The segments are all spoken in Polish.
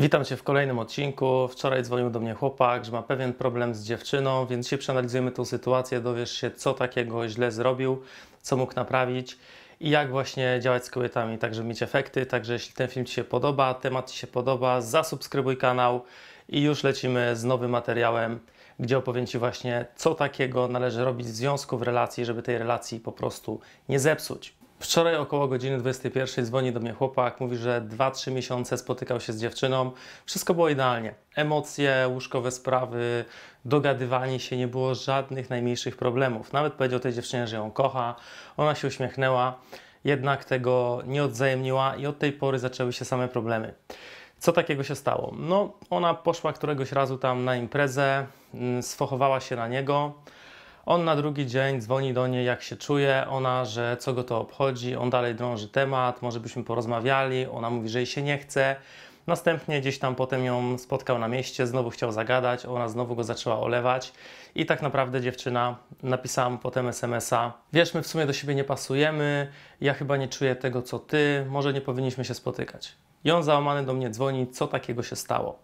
Witam Cię w kolejnym odcinku. Wczoraj dzwonił do mnie chłopak, że ma pewien problem z dziewczyną, więc się przeanalizujemy tą sytuację, dowiesz się, co takiego źle zrobił, co mógł naprawić i jak właśnie działać z kobietami, tak żeby mieć efekty. Także jeśli ten film Ci się podoba, temat Ci się podoba, zasubskrybuj kanał i już lecimy z nowym materiałem, gdzie opowiem Ci właśnie, co takiego należy robić w związku, w relacji, żeby tej relacji po prostu nie zepsuć. Wczoraj około godziny 21 dzwoni do mnie chłopak, mówi, że 2-3 miesiące spotykał się z dziewczyną. Wszystko było idealnie. Emocje, łóżkowe sprawy, dogadywanie się, nie było żadnych najmniejszych problemów. Nawet powiedział tej dziewczynie, że ją kocha. Ona się uśmiechnęła, jednak tego nie odzajemniła i od tej pory zaczęły się same problemy. Co takiego się stało? No, ona poszła któregoś razu tam na imprezę, mm, sfochowała się na niego on na drugi dzień dzwoni do niej, jak się czuje, ona, że co go to obchodzi, on dalej drąży temat, może byśmy porozmawiali, ona mówi, że jej się nie chce. Następnie gdzieś tam potem ją spotkał na mieście, znowu chciał zagadać, ona znowu go zaczęła olewać i tak naprawdę dziewczyna napisała mu potem smsa. Wiesz, my w sumie do siebie nie pasujemy, ja chyba nie czuję tego co ty, może nie powinniśmy się spotykać. I on załamany do mnie dzwoni, co takiego się stało.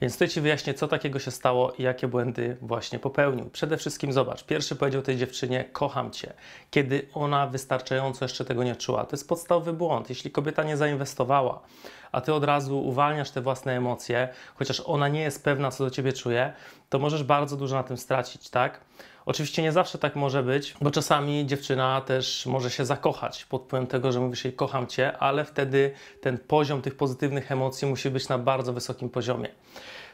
Więc tutaj Ci wyjaśnię, co takiego się stało i jakie błędy właśnie popełnił. Przede wszystkim zobacz, pierwszy powiedział tej dziewczynie, kocham Cię, kiedy ona wystarczająco jeszcze tego nie czuła. To jest podstawowy błąd. Jeśli kobieta nie zainwestowała a ty od razu uwalniasz te własne emocje, chociaż ona nie jest pewna, co do ciebie czuje, to możesz bardzo dużo na tym stracić, tak? Oczywiście nie zawsze tak może być, bo czasami dziewczyna też może się zakochać pod wpływem tego, że mówisz jej kocham cię, ale wtedy ten poziom tych pozytywnych emocji musi być na bardzo wysokim poziomie.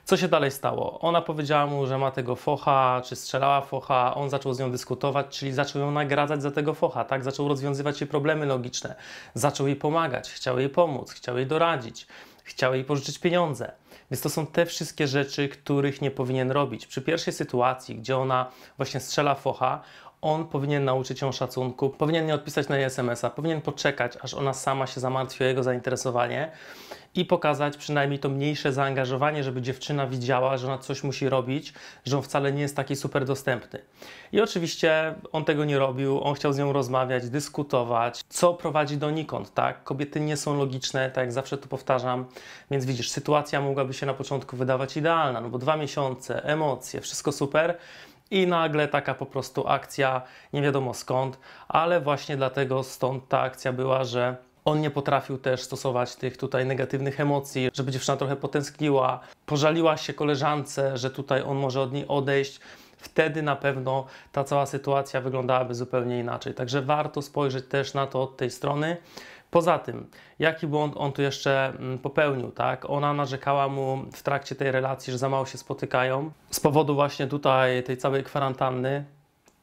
Co się dalej stało? Ona powiedziała mu, że ma tego focha, czy strzelała focha, on zaczął z nią dyskutować, czyli zaczął ją nagradzać za tego focha, tak? Zaczął rozwiązywać jej problemy logiczne, zaczął jej pomagać, chciał jej pomóc, chciał jej doradzić, chciał jej pożyczyć pieniądze. Więc to są te wszystkie rzeczy, których nie powinien robić. Przy pierwszej sytuacji, gdzie ona właśnie strzela focha, on powinien nauczyć ją szacunku, powinien nie odpisać na jej SMS-a, powinien poczekać, aż ona sama się zamartwi o jego zainteresowanie i pokazać przynajmniej to mniejsze zaangażowanie, żeby dziewczyna widziała, że ona coś musi robić, że on wcale nie jest taki super dostępny. I oczywiście on tego nie robił, on chciał z nią rozmawiać, dyskutować, co prowadzi donikąd, tak? Kobiety nie są logiczne, tak jak zawsze to powtarzam, więc widzisz, sytuacja mogłaby się na początku wydawać idealna, no bo dwa miesiące, emocje, wszystko super, i nagle taka po prostu akcja, nie wiadomo skąd, ale właśnie dlatego stąd ta akcja była, że on nie potrafił też stosować tych tutaj negatywnych emocji, żeby dziewczyna trochę potęskniła, pożaliła się koleżance, że tutaj on może od niej odejść. Wtedy na pewno ta cała sytuacja wyglądałaby zupełnie inaczej. Także warto spojrzeć też na to od tej strony. Poza tym, jaki błąd on tu jeszcze mm, popełnił, tak? Ona narzekała mu w trakcie tej relacji, że za mało się spotykają. Z powodu właśnie tutaj tej całej kwarantanny,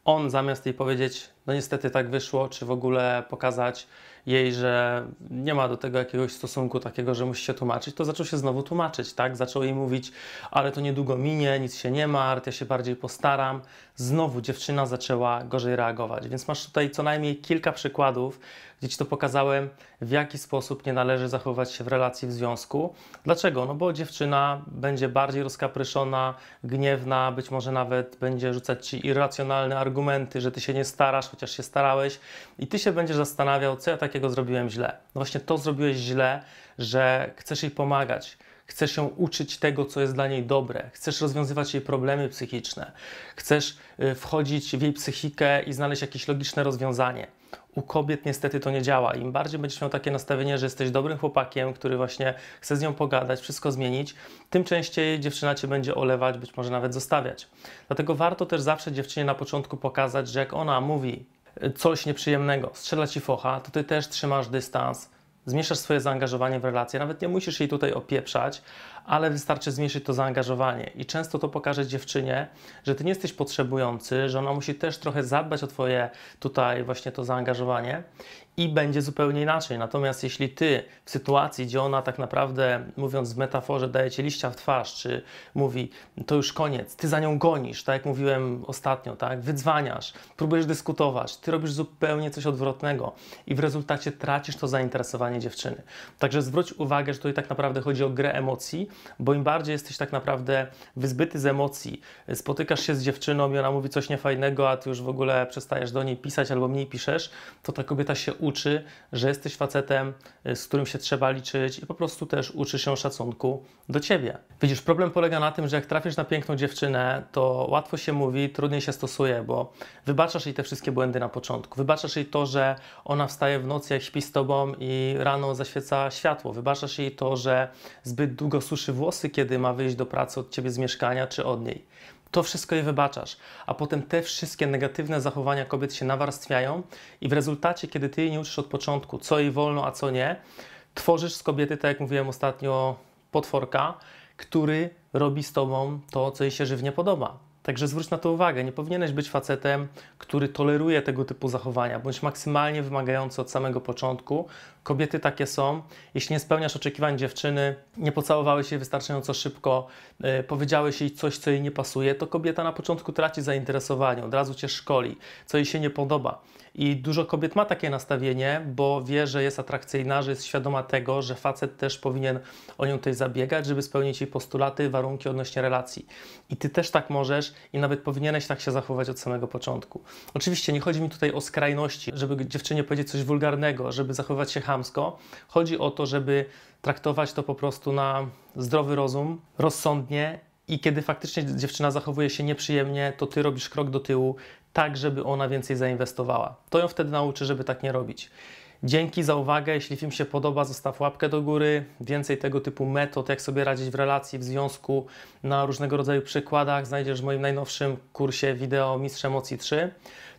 on zamiast jej powiedzieć, no niestety tak wyszło, czy w ogóle pokazać jej, że nie ma do tego jakiegoś stosunku takiego, że musi się tłumaczyć, to zaczął się znowu tłumaczyć, tak? Zaczął jej mówić, ale to niedługo minie, nic się nie martw, ja się bardziej postaram. Znowu dziewczyna zaczęła gorzej reagować, więc masz tutaj co najmniej kilka przykładów, gdzie Ci to pokazałem, w jaki sposób nie należy zachowywać się w relacji w związku. Dlaczego? No bo dziewczyna będzie bardziej rozkapryszona, gniewna, być może nawet będzie rzucać Ci irracjonalne argumenty, że Ty się nie starasz, chociaż się starałeś i ty się będziesz zastanawiał, co ja takiego zrobiłem źle. No właśnie to zrobiłeś źle, że chcesz jej pomagać. Chcesz ją uczyć tego, co jest dla niej dobre, chcesz rozwiązywać jej problemy psychiczne, chcesz y, wchodzić w jej psychikę i znaleźć jakieś logiczne rozwiązanie u kobiet niestety to nie działa. Im bardziej będziesz miał takie nastawienie, że jesteś dobrym chłopakiem, który właśnie chce z nią pogadać, wszystko zmienić, tym częściej dziewczyna cię będzie olewać, być może nawet zostawiać. Dlatego warto też zawsze dziewczynie na początku pokazać, że jak ona mówi e, coś nieprzyjemnego, strzela ci focha, to ty też trzymasz dystans, zmieszasz swoje zaangażowanie w relację, nawet nie musisz jej tutaj opieprzać, ale wystarczy zmniejszyć to zaangażowanie. I często to pokaże dziewczynie, że ty nie jesteś potrzebujący, że ona musi też trochę zadbać o twoje tutaj właśnie to zaangażowanie i będzie zupełnie inaczej. Natomiast jeśli ty w sytuacji, gdzie ona tak naprawdę, mówiąc w metaforze, daje ci liścia w twarz, czy mówi, to już koniec, ty za nią gonisz, tak jak mówiłem ostatnio, tak, wydzwaniasz, próbujesz dyskutować, ty robisz zupełnie coś odwrotnego i w rezultacie tracisz to zainteresowanie dziewczyny. Także zwróć uwagę, że tutaj tak naprawdę chodzi o grę emocji, bo im bardziej jesteś tak naprawdę wyzbyty z emocji, spotykasz się z dziewczyną i ona mówi coś niefajnego, a ty już w ogóle przestajesz do niej pisać albo mniej piszesz, to ta kobieta się uczy, że jesteś facetem, y, z którym się trzeba liczyć i po prostu też uczy się szacunku do ciebie. Widzisz, problem polega na tym, że jak trafisz na piękną dziewczynę, to łatwo się mówi, trudniej się stosuje, bo wybaczasz jej te wszystkie błędy na początku. Wybaczasz jej to, że ona wstaje w nocy, jak śpi z tobą i rano zaświeca światło. Wybaczasz jej to, że zbyt długo suszy czy włosy, kiedy ma wyjść do pracy od ciebie z mieszkania, czy od niej. To wszystko je wybaczasz, a potem te wszystkie negatywne zachowania kobiet się nawarstwiają, i w rezultacie, kiedy ty jej nie uczysz od początku, co jej wolno, a co nie, tworzysz z kobiety, tak jak mówiłem ostatnio, potworka, który robi z tobą to, co jej się żywnie podoba. Także zwróć na to uwagę. Nie powinieneś być facetem, który toleruje tego typu zachowania, bądź maksymalnie wymagający od samego początku. Kobiety takie są. Jeśli nie spełniasz oczekiwań dziewczyny, nie pocałowałeś jej wystarczająco szybko, yy, powiedziałeś jej coś, co jej nie pasuje, to kobieta na początku traci zainteresowanie, od razu cię szkoli, co jej się nie podoba. I dużo kobiet ma takie nastawienie, bo wie, że jest atrakcyjna, że jest świadoma tego, że facet też powinien o nią tutaj zabiegać, żeby spełnić jej postulaty, warunki odnośnie relacji. I ty też tak możesz i nawet powinieneś tak się zachować od samego początku. Oczywiście nie chodzi mi tutaj o skrajności, żeby dziewczynie powiedzieć coś wulgarnego, żeby zachowywać się chamsko. Chodzi o to, żeby traktować to po prostu na zdrowy rozum, rozsądnie i kiedy faktycznie dziewczyna zachowuje się nieprzyjemnie, to ty robisz krok do tyłu, tak, żeby ona więcej zainwestowała. To ją wtedy nauczy, żeby tak nie robić. Dzięki za uwagę. Jeśli film się podoba, zostaw łapkę do góry. Więcej tego typu metod, jak sobie radzić w relacji, w związku, na różnego rodzaju przykładach, znajdziesz w moim najnowszym kursie wideo Mistrz Emocji 3.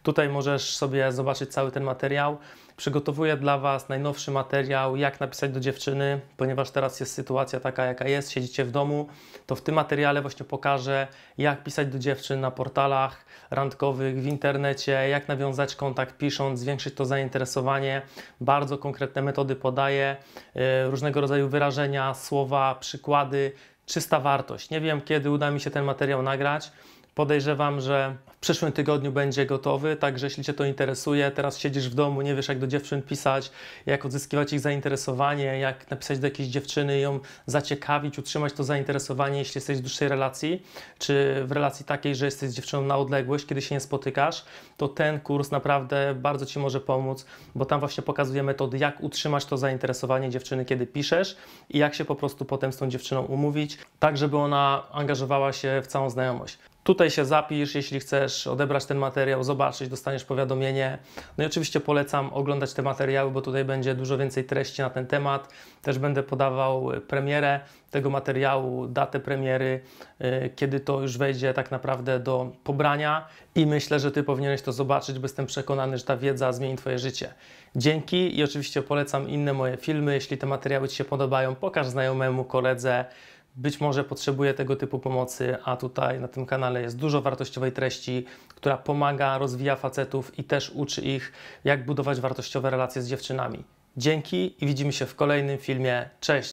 Tutaj możesz sobie zobaczyć cały ten materiał. Przygotowuję dla Was najnowszy materiał, jak napisać do dziewczyny, ponieważ teraz jest sytuacja taka, jaka jest, siedzicie w domu, to w tym materiale właśnie pokażę, jak pisać do dziewczyn na portalach randkowych, w internecie, jak nawiązać kontakt pisząc, zwiększyć to zainteresowanie. Bardzo konkretne metody podaję, e, różnego rodzaju wyrażenia, słowa, przykłady, czysta wartość. Nie wiem, kiedy uda mi się ten materiał nagrać. Podejrzewam, że w przyszłym tygodniu będzie gotowy, także jeśli Cię to interesuje, teraz siedzisz w domu, nie wiesz jak do dziewczyn pisać, jak odzyskiwać ich zainteresowanie, jak napisać do jakiejś dziewczyny i ją zaciekawić, utrzymać to zainteresowanie, jeśli jesteś w dłuższej relacji, czy w relacji takiej, że jesteś dziewczyną na odległość, kiedy się nie spotykasz, to ten kurs naprawdę bardzo Ci może pomóc, bo tam właśnie pokazuje metody, jak utrzymać to zainteresowanie dziewczyny, kiedy piszesz i jak się po prostu potem z tą dziewczyną umówić, tak żeby ona angażowała się w całą znajomość. Tutaj się zapisz, jeśli chcesz odebrać ten materiał, zobaczyć, dostaniesz powiadomienie. No i oczywiście polecam oglądać te materiały, bo tutaj będzie dużo więcej treści na ten temat. Też będę podawał e, premierę tego materiału, datę premiery, e, kiedy to już wejdzie tak naprawdę do pobrania i myślę, że Ty powinieneś to zobaczyć, bo jestem przekonany, że ta wiedza zmieni Twoje życie. Dzięki i oczywiście polecam inne moje filmy. Jeśli te materiały Ci się podobają, pokaż znajomemu, koledze, być może potrzebuje tego typu pomocy, a tutaj na tym kanale jest dużo wartościowej treści, która pomaga, rozwija facetów i też uczy ich, jak budować wartościowe relacje z dziewczynami. Dzięki i widzimy się w kolejnym filmie. Cześć!